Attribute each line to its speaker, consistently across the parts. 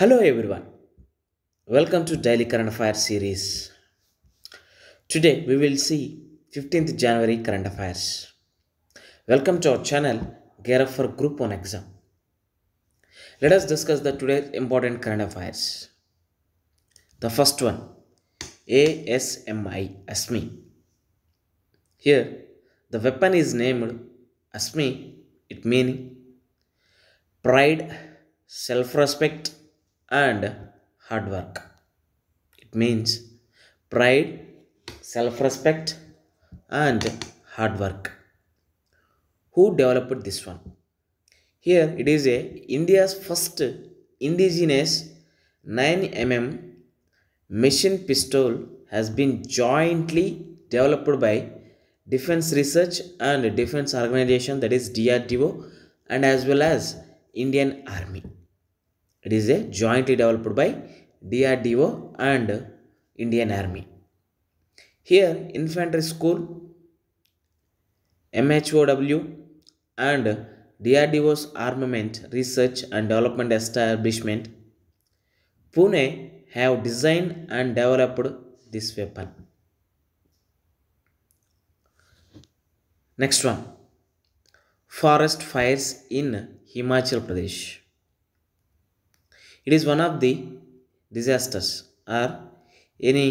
Speaker 1: Hello everyone. Welcome to Daily Current Affair series. Today we will see 15th January current affairs. Welcome to our channel Gear Up for Group 1 exam. Let us discuss the today's important current affairs. The first one ASMI ASMI. Here the weapon is named ASMI it meaning pride self-respect and hard work. It means pride, self respect, and hard work. Who developed this one? Here it is a India's first indigenous 9mm machine pistol has been jointly developed by Defense Research and Defense Organization that is DRDO and as well as Indian Army. It is a jointly developed by DRDO and Indian Army. Here, Infantry School, MHOW and DRDO's Armament Research and Development Establishment, Pune have designed and developed this weapon. Next one. Forest fires in Himachal Pradesh. It is one of the disasters or any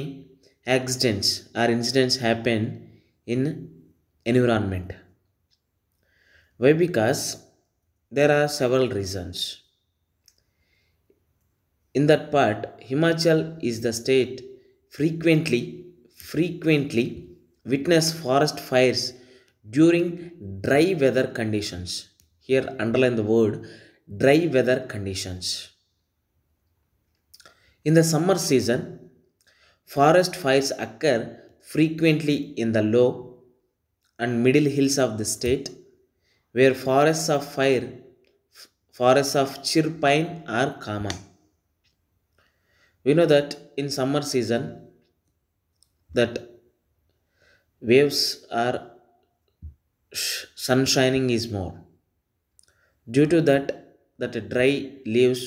Speaker 1: accidents or incidents happen in environment. Why? Because there are several reasons. In that part, Himachal is the state frequently, frequently witness forest fires during dry weather conditions. Here underline the word dry weather conditions. In the summer season, forest fires occur frequently in the low and middle hills of the state where forests of fire forests of pine are common. We know that in summer season that waves are sun shining is more. Due to that that dry leaves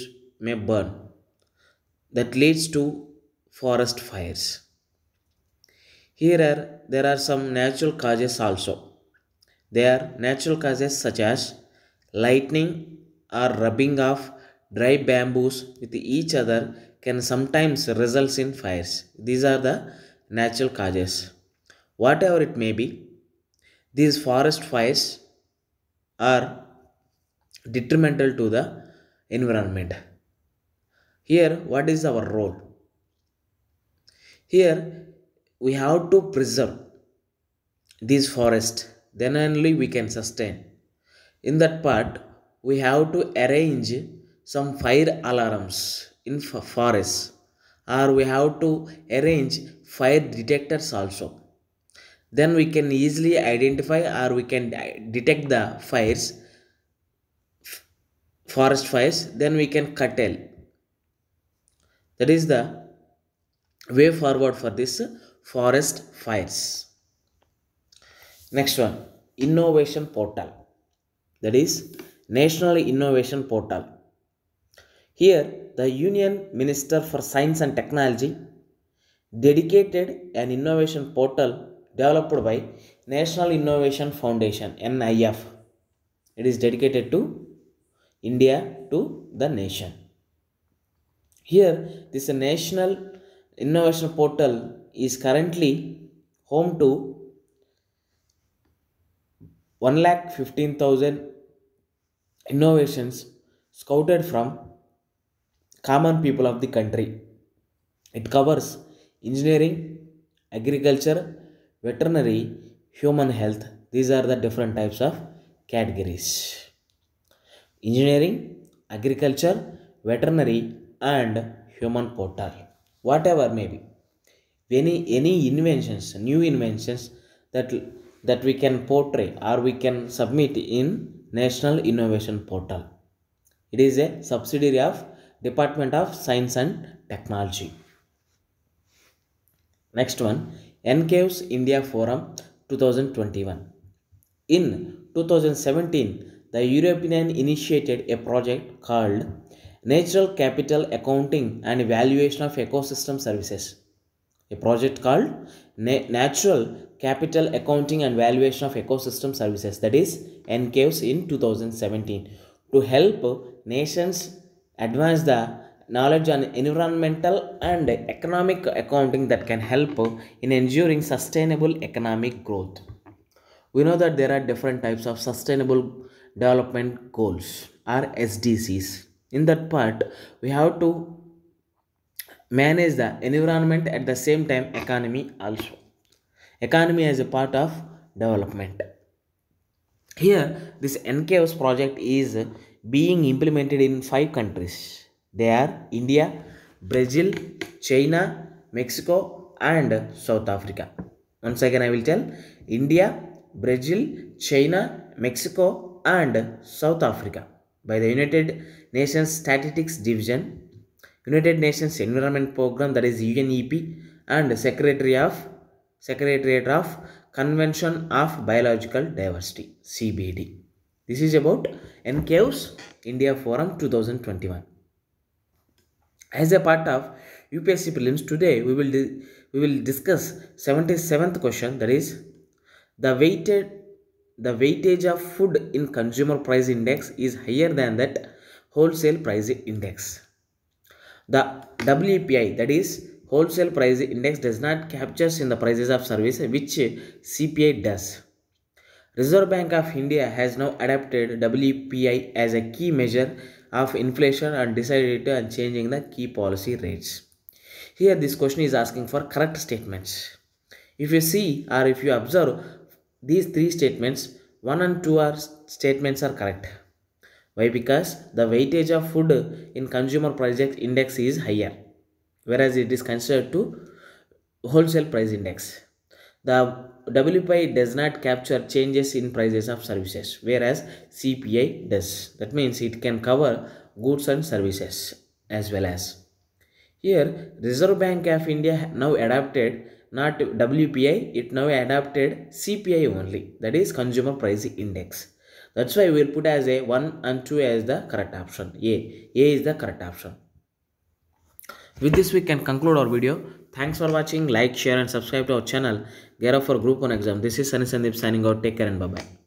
Speaker 1: may burn that leads to forest fires. Here are, there are some natural causes also. There are natural causes such as lightning or rubbing of dry bamboos with each other can sometimes result in fires. These are the natural causes. Whatever it may be, these forest fires are detrimental to the environment. Here, what is our role? Here, we have to preserve these forests. Then only we can sustain. In that part, we have to arrange some fire alarms in forests or we have to arrange fire detectors also. Then we can easily identify or we can detect the fires, forest fires, then we can curtail that is the way forward for this forest fires. Next one, innovation portal. That is National Innovation Portal. Here, the Union Minister for Science and Technology dedicated an innovation portal developed by National Innovation Foundation NIF. It is dedicated to India to the nation. Here, this national innovation portal is currently home to 1,15,000 innovations scouted from common people of the country. It covers engineering, agriculture, veterinary, human health. These are the different types of categories. Engineering, agriculture, veterinary, and human portal, whatever may be. Any, any inventions, new inventions that, that we can portray or we can submit in National Innovation Portal. It is a subsidiary of Department of Science and Technology. Next one, NCAVES India Forum 2021. In 2017, the European initiated a project called Natural Capital Accounting and Evaluation of Ecosystem Services. A project called Natural Capital Accounting and Valuation of Ecosystem Services, that is NCAVES, in 2017 to help nations advance the knowledge on environmental and economic accounting that can help in ensuring sustainable economic growth. We know that there are different types of sustainable development goals or SDCs in that part we have to manage the environment at the same time economy also economy as a part of development here this NKOS project is being implemented in five countries they are India Brazil China Mexico and South Africa once again I will tell India Brazil China Mexico and South Africa by the United Nations Statistics Division, United Nations Environment Program that is UNEP and Secretary of Secretariat of Convention of Biological Diversity CBD. This is about NCAVS India Forum 2021. As a part of UPSC prelims today we will we will discuss 77th question that is the weighted the weightage of food in consumer price index is higher than that wholesale price index. The WPI that is wholesale price index does not capture in the prices of services which CPI does. Reserve Bank of India has now adopted WPI as a key measure of inflation and decided on changing the key policy rates. Here this question is asking for correct statements. If you see or if you observe these three statements, 1 and 2 are statements are correct. Why? Because the weightage of food in consumer price index is higher, whereas it is considered to wholesale price index. The WPI does not capture changes in prices of services, whereas CPI does. That means it can cover goods and services as well as. Here, Reserve Bank of India now adopted not WPI, it now adopted CPI only, that is Consumer Price Index. That's why we will put as a 1 and 2 as the correct option. A. A is the correct option. With this, we can conclude our video. Thanks for watching. Like, share and subscribe to our channel. Gear up for Group 1 exam. This is Sunny Sandeep signing out. Take care and bye-bye.